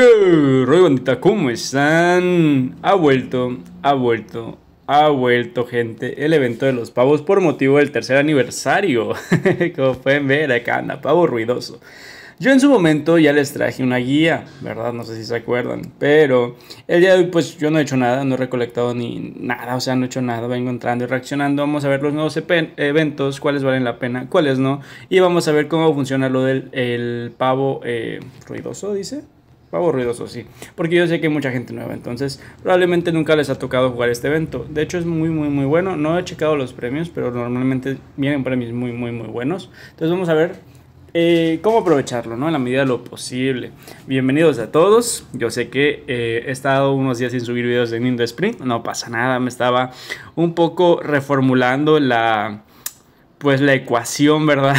¿Qué ¿Cómo están? Ha vuelto, ha vuelto, ha vuelto gente el evento de los pavos por motivo del tercer aniversario. Como pueden ver acá anda, pavo ruidoso. Yo en su momento ya les traje una guía, ¿verdad? No sé si se acuerdan, pero el día de hoy pues yo no he hecho nada, no he recolectado ni nada, o sea, no he hecho nada, vengo entrando y reaccionando, vamos a ver los nuevos eventos, cuáles valen la pena, cuáles no, y vamos a ver cómo funciona lo del el pavo eh, ruidoso, dice pavos ruidosos, sí. Porque yo sé que hay mucha gente nueva, entonces probablemente nunca les ha tocado jugar este evento. De hecho es muy, muy, muy bueno. No he checado los premios, pero normalmente vienen premios muy, muy, muy buenos. Entonces vamos a ver eh, cómo aprovecharlo, ¿no? En la medida de lo posible. Bienvenidos a todos. Yo sé que eh, he estado unos días sin subir videos de Nintendo Sprint. No pasa nada, me estaba un poco reformulando la pues la ecuación, ¿verdad?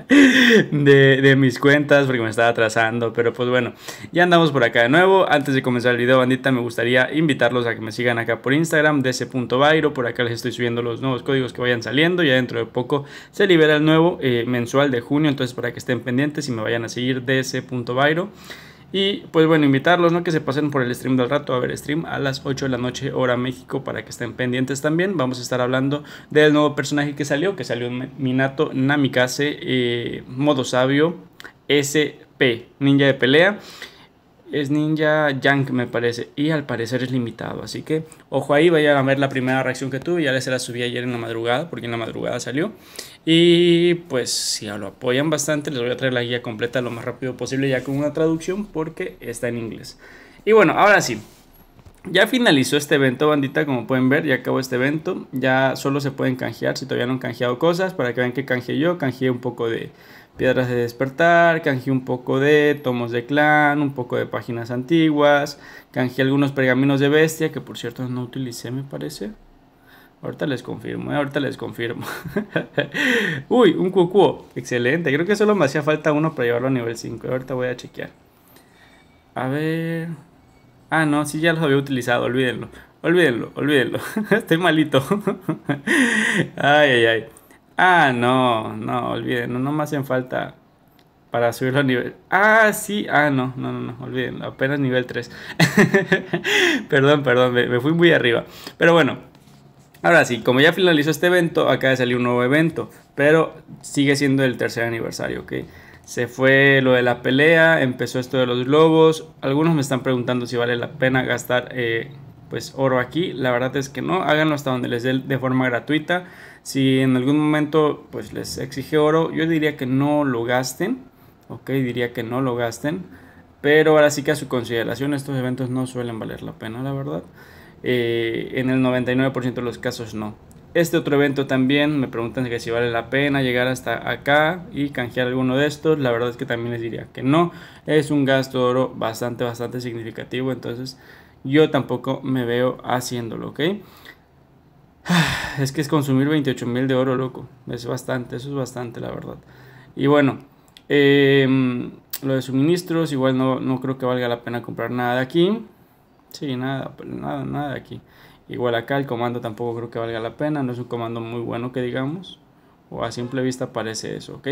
de, mis cuentas, porque me estaba atrasando. Pero pues bueno, ya andamos por acá de nuevo. Antes de comenzar el video, bandita, me gustaría invitarlos a que me sigan acá por Instagram, dc.bairo. Por acá les estoy subiendo los nuevos códigos que vayan saliendo. Ya dentro de poco se libera el nuevo eh, mensual de junio. Entonces, para que estén pendientes y me vayan a seguir, dc.bairo. Y pues bueno, invitarlos, ¿no? Que se pasen por el stream del rato. A ver, stream a las 8 de la noche, hora México, para que estén pendientes también. Vamos a estar hablando del nuevo personaje que salió, que salió Minato Namikaze, eh, modo sabio, SP, ninja de pelea es Ninja Junk, me parece, y al parecer es limitado. Así que, ojo ahí, vayan a ver la primera reacción que tuve. Ya les la subí ayer en la madrugada, porque en la madrugada salió. Y pues, si lo apoyan bastante, les voy a traer la guía completa lo más rápido posible, ya con una traducción, porque está en inglés. Y bueno, ahora sí. Ya finalizó este evento, bandita, como pueden ver, ya acabó este evento. Ya solo se pueden canjear, si todavía no han canjeado cosas, para que vean que canjeé yo, canjeé un poco de Piedras de Despertar, canje un poco de tomos de clan, un poco de páginas antiguas, Canje algunos pergaminos de bestia, que por cierto no utilicé me parece. Ahorita les confirmo, eh, ahorita les confirmo. Uy, un cucuo, excelente. Creo que solo me hacía falta uno para llevarlo a nivel 5. Eh, ahorita voy a chequear. A ver... Ah, no, sí ya los había utilizado, olvídenlo. Olvídenlo, olvídenlo. Estoy malito. ay, ay, ay. Ah, no, no, olviden, no, me hacen falta para subirlo a nivel. Ah, sí, ah, no, no, no, no olviden, apenas nivel 3. perdón, perdón, me, fui muy arriba. Pero bueno, ahora sí, como ya finalizó este evento, acaba de salir un nuevo evento, pero sigue siendo el tercer aniversario, ¿ok? Se fue lo de la pelea, empezó esto de los globos. Algunos me están preguntando si vale la pena gastar eh, pues oro aquí. La verdad es que no, háganlo hasta donde les dé de forma gratuita. Si en algún momento pues les exige oro, yo diría que no lo gasten, ok, diría que no lo gasten. Pero ahora sí que a su consideración estos eventos no suelen valer la pena, la verdad. Eh, en el 99% de los casos no. Este otro evento también me preguntan que si vale la pena llegar hasta acá y canjear alguno de estos. La verdad es que también les diría que no. Es un gasto de oro bastante, bastante significativo. Entonces yo tampoco me veo haciéndolo, ¿ok? Es que es consumir 28 mil de oro, loco. Es bastante, eso es bastante, la verdad. Y bueno, em, lo de suministros, igual no, no, creo que valga la pena comprar nada de aquí. Sí, nada, pues, nada, nada de aquí. Igual acá el comando tampoco creo que valga la pena, no es un comando muy bueno que digamos o a simple vista parece eso, ¿ok?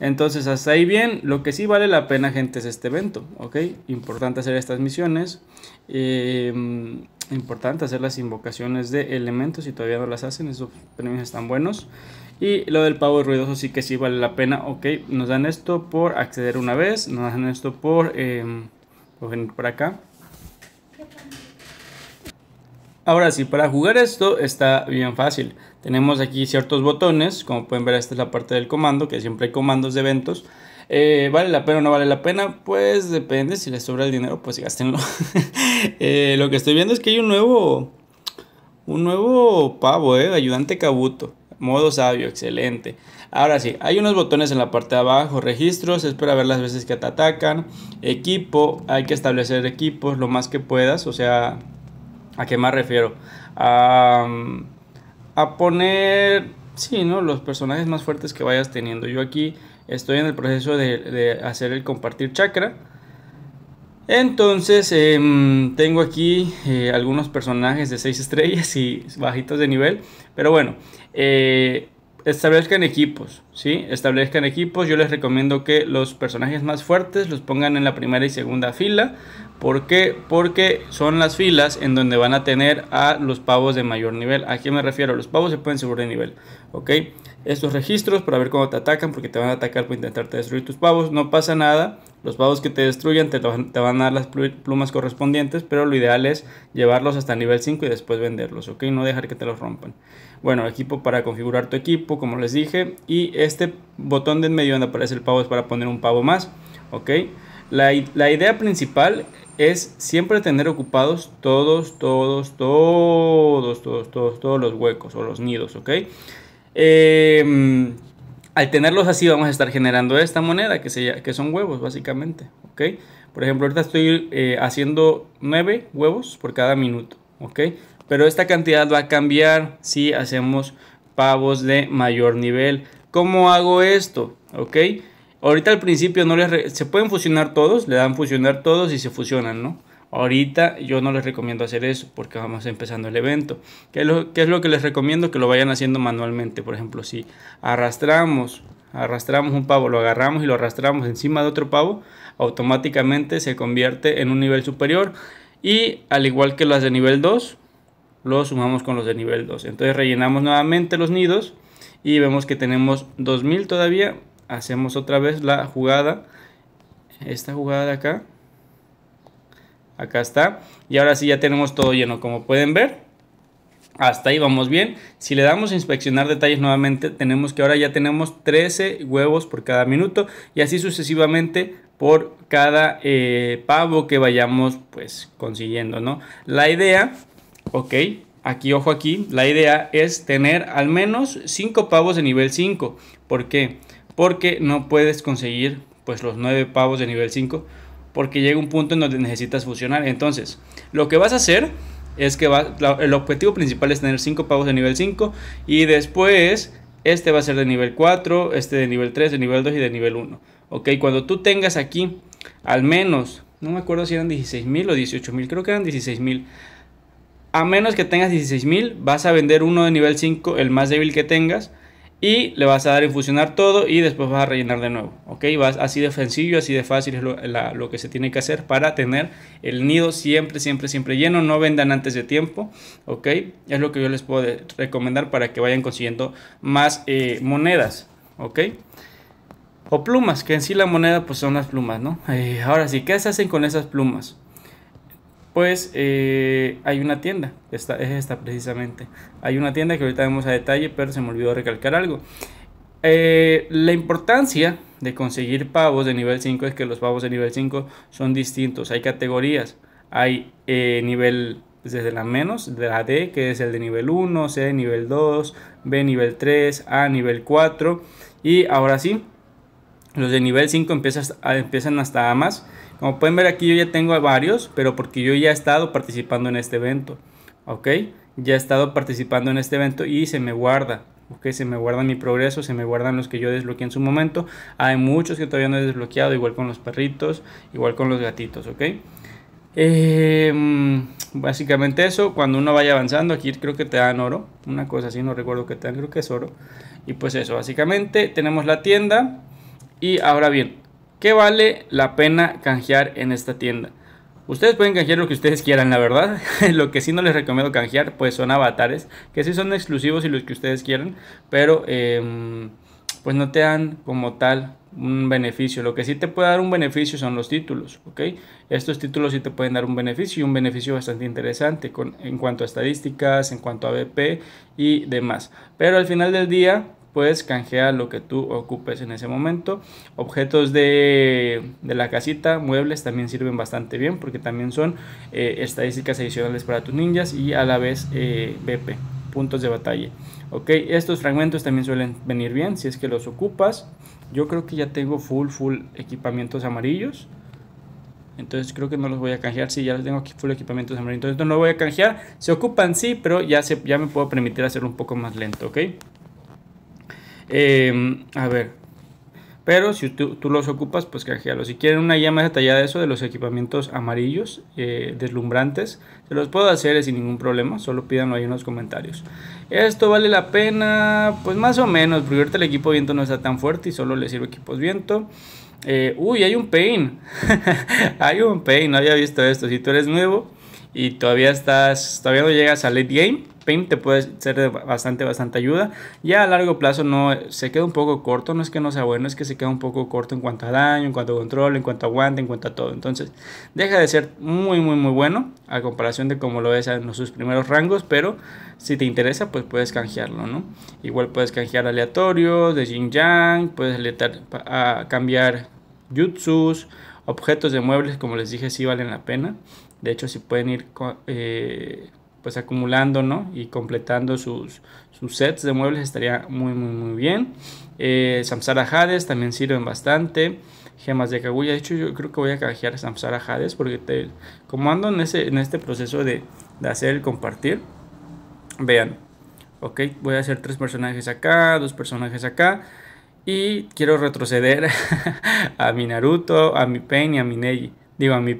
Entonces hasta ahí bien, lo que sí vale la pena gente es este evento, ¿ok? Importante hacer estas misiones, em, importante hacer las invocaciones de elementos si todavía no las hacen, esos premios están buenos. Y lo del pavo ruidoso sí que sí vale la pena, ok, nos dan esto por acceder una vez, nos dan esto por, eh, por venir por acá. Ahora sí, para jugar esto está bien fácil. Tenemos aquí ciertos botones, como pueden ver esta es la parte del comando, que siempre hay comandos de eventos. Eh, ¿Vale la pena o no vale la pena? Pues depende, si les sobra el dinero, pues gástenlo. Eh, lo que estoy viendo es que hay un nuevo, un nuevo pavo, eh, ayudante cabuto. Modo sabio, excelente. Ahora sí, hay unos botones en la parte de abajo, registros, espera ver las veces que te atacan, equipo, hay que establecer equipos lo más que puedas, o sea, ¿a qué más refiero? A a poner, sí, ¿no? Los personajes más fuertes que vayas teniendo. Yo aquí estoy en el proceso de, hacer el compartir chakra. Entonces, em, tengo aquí eh, algunos personajes de 6 estrellas y bajitos de nivel. Pero bueno, eh, establezcan equipos, ¿sí? Establezcan equipos. Yo les recomiendo que los personajes más fuertes los pongan en la primera y segunda fila. ¿Por qué? Porque son las filas en donde van a tener a los pavos de mayor nivel. ¿A qué me refiero? Los pavos se pueden subir de nivel, ¿ok? estos registros para ver cómo te atacan, porque te van a atacar por intentarte destruir tus pavos. No pasa nada, los pavos que te destruyan te, van a dar las plumas correspondientes, pero lo ideal es llevarlos hasta nivel 5 y después venderlos, ¿ok? No dejar que te los rompan. Bueno, equipo para configurar tu equipo, como les dije, y este botón de en medio donde aparece el pavo es para poner un pavo más, ¿ok? La, la idea principal es siempre tener ocupados todos, todos, todos, todos, todos, todos los huecos o los nidos, ¿ok? Em, al tenerlos así vamos a estar generando esta moneda que, son huevos básicamente, ¿ok? Por ejemplo, ahorita estoy eh, haciendo 9 huevos por cada minuto, ¿ok? Pero esta cantidad va a cambiar si hacemos pavos de mayor nivel. ¿Cómo hago esto? ¿Ok? Ahorita al principio no Se pueden fusionar todos, le dan fusionar todos y se fusionan, ¿no? Ahorita yo no les recomiendo hacer eso porque vamos empezando el evento. ¿Qué es, lo, es lo, que les recomiendo? Que lo vayan haciendo manualmente. Por ejemplo, si arrastramos, arrastramos un pavo, lo agarramos y lo arrastramos encima de otro pavo, automáticamente se convierte en un nivel superior. Y al igual que las de nivel 2, lo sumamos con los de nivel 2. Entonces rellenamos nuevamente los nidos y vemos que tenemos 2000 todavía. Hacemos otra vez la jugada, esta jugada de acá Acá está. Y ahora sí ya tenemos todo lleno, como pueden ver. Hasta ahí vamos bien. Si le damos a inspeccionar detalles nuevamente, tenemos que ahora ya tenemos 13 huevos por cada minuto y así sucesivamente por cada eh, pavo que vayamos pues consiguiendo, ¿no? La idea, ok, aquí ojo aquí, la idea es tener al menos 5 pavos de nivel 5. ¿Por qué? Porque no puedes conseguir pues los 9 pavos de nivel 5 porque llega un punto en donde necesitas fusionar. Entonces, lo que vas a hacer es que el objetivo principal es tener 5 pagos de nivel 5 y después este va a ser de nivel 4, este de nivel 3, de nivel 2 y de nivel 1. Ok, cuando tú tengas aquí al menos, no me acuerdo si eran 16.000 o 18.000, creo que eran 16.000. A menos que tengas 16.000, vas a vender uno de nivel 5, el más débil que tengas y le vas a dar a infusionar todo y después vas a rellenar de nuevo. Ok, vas así de sencillo, así de fácil es lo, que se tiene que hacer para tener el nido siempre, siempre, siempre lleno. No vendan antes de tiempo. Ok, es lo que yo les puedo recomendar para que vayan consiguiendo más eh, monedas. Ok. O plumas, que en sí la moneda pues son las plumas, ¿no? Eh, ahora sí, ¿qué se hacen con esas plumas? pues eh, hay una tienda, es esta precisamente. Hay una tienda que ahorita vemos a detalle, pero se me olvidó recalcar algo. Eh, la importancia de conseguir pavos de nivel 5 es que los pavos de nivel 5 son distintos, hay categorías. Hay eh, nivel pues, desde la menos, de la D, que es el de nivel 1, C nivel 2, B nivel 3, A nivel 4. Y ahora sí, los de nivel 5 ah, empiezan hasta A más como pueden ver aquí yo ya tengo varios, pero porque yo ya he estado participando en este evento. ¿Ok? Ya he estado participando en este evento y se me guarda. ¿Ok? Se me guarda mi progreso, se me guardan los que yo desbloqueé en su momento. Hay muchos que todavía no he desbloqueado, igual con los perritos, igual con los gatitos. ¿Ok? Em, básicamente eso, cuando uno vaya avanzando, aquí creo que te dan oro, una cosa así, no recuerdo que te dan, creo que es oro. Y pues eso, básicamente tenemos la tienda. Y ahora bien, ¿Qué vale la pena canjear en esta tienda? Ustedes pueden canjear lo que ustedes quieran, la verdad. lo que sí no les recomiendo canjear, pues son avatares, que sí son exclusivos y los que ustedes quieran, pero em, pues no te dan como tal un beneficio. Lo que sí te puede dar un beneficio son los títulos, ¿ok? Estos títulos sí te pueden dar un beneficio y un beneficio bastante interesante en cuanto a estadísticas, en cuanto a BP y demás. Pero al final del día, puedes canjear lo que tú ocupes en ese momento. Objetos de, de la casita, muebles también sirven bastante bien porque también son eh, estadísticas adicionales para tus ninjas y a la vez eh, BP, puntos de batalla. Ok, estos fragmentos también suelen venir bien si es que los ocupas. Yo creo que ya tengo full, full equipamientos amarillos. Entonces creo que no los voy a canjear. si ya los tengo aquí full equipamientos amarillos. Entonces no los voy a canjear. Se ocupan sí, pero ya, se, ya me puedo permitir hacerlo un poco más lento, ¿ok? Em, a ver. Pero si tú, los ocupas, pues canjealos. Si quieren una guía más detallada de eso, de los equipamientos amarillos, eh, deslumbrantes, se los puedo hacer eh, sin ningún problema. Solo pídanlo ahí en los comentarios. ¿Esto vale la pena? Pues más o menos, porque ahorita el equipo viento no está tan fuerte y solo le sirve equipos viento. Eh, uy, hay un pain. hay un pain, no había visto esto. Si tú eres nuevo, y todavía estás, todavía no llegas al late game, Paint te puede ser de bastante, bastante ayuda. Ya a largo plazo no se queda un poco corto, no es que no sea bueno, es que se queda un poco corto en cuanto a daño, en cuanto a control, en cuanto a aguante, en cuanto a todo. Entonces deja de ser muy, muy, muy bueno a comparación de como lo es en sus primeros rangos, pero si te interesa, pues puedes canjearlo, ¿no? Igual puedes canjear aleatorios de Jin Yang, puedes a cambiar jutsus objetos de muebles, como les dije, si valen la pena. De hecho, si pueden ir eh, pues acumulando ¿no? y completando sus, sets de muebles, estaría muy, muy, muy bien. Eh, Samsara Hades también sirven bastante. Gemas de Kaguya. De hecho, yo creo que voy a canjear Samsara Hades porque como ando en, ese, en este proceso de, hacer el compartir, vean. Ok, voy a hacer tres personajes acá, dos personajes acá. Y quiero retroceder a mi Naruto, a mi Pain y a mi Neji digo, a mi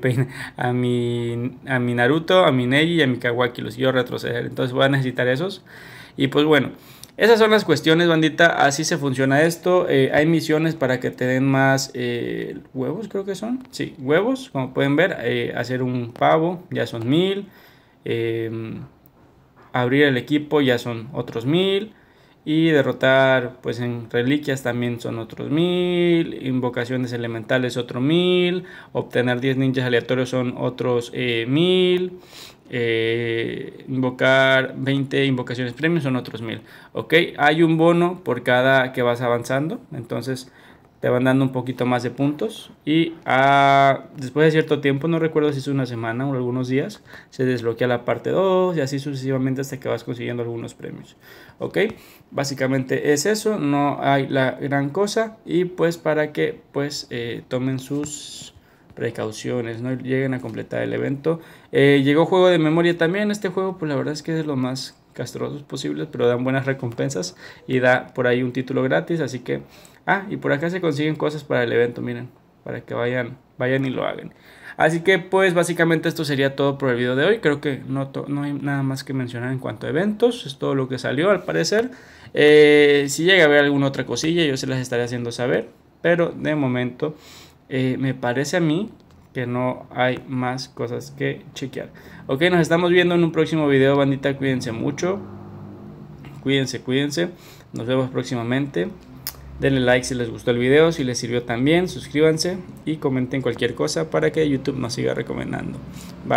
a mi, a mi Naruto, a mi Neji y a mi Kawaki, los quiero retroceder. Entonces voy a necesitar esos. Y pues bueno, esas son las cuestiones, bandita. Así se funciona esto. Eh, hay misiones para que te den más eh, huevos, creo que son. Sí, huevos, como pueden ver. Eh, hacer un pavo, ya son mil. abrir el equipo, ya son otros mil y derrotar pues en reliquias también son otros mil, invocaciones elementales otro mil, obtener 10 ninjas aleatorios son otros eh, mil, eh, invocar 20 invocaciones premium son otros mil, ok, hay un bono por cada que vas avanzando, entonces te van dando un poquito más de puntos y ah, después de cierto tiempo, no recuerdo si es una semana o algunos días, se desbloquea la parte 2 y así sucesivamente hasta que vas consiguiendo algunos premios. ¿Ok? Básicamente es eso, no hay la gran cosa y pues para que pues eh, tomen sus precauciones, no lleguen a completar el evento. Eh, llegó juego de memoria también, este juego pues la verdad es que es lo más castrosos posibles, pero dan buenas recompensas y da por ahí un título gratis, así que Ah, y por acá se consiguen cosas para el evento, miren, para que vayan, vayan y lo hagan. Así que pues básicamente esto sería todo por el video de hoy. Creo que no, no hay nada más que mencionar en cuanto a eventos. Es todo lo que salió al parecer. Eh, si llega a haber alguna otra cosilla yo se las estaré haciendo saber. Pero de momento eh, me parece a mí que no hay más cosas que chequear. Ok, nos estamos viendo en un próximo video, bandita. Cuídense mucho. Cuídense, cuídense. Nos vemos próximamente. Denle like si les gustó el video, si les sirvió también, suscríbanse y comenten cualquier cosa para que YouTube nos siga recomendando. Bye.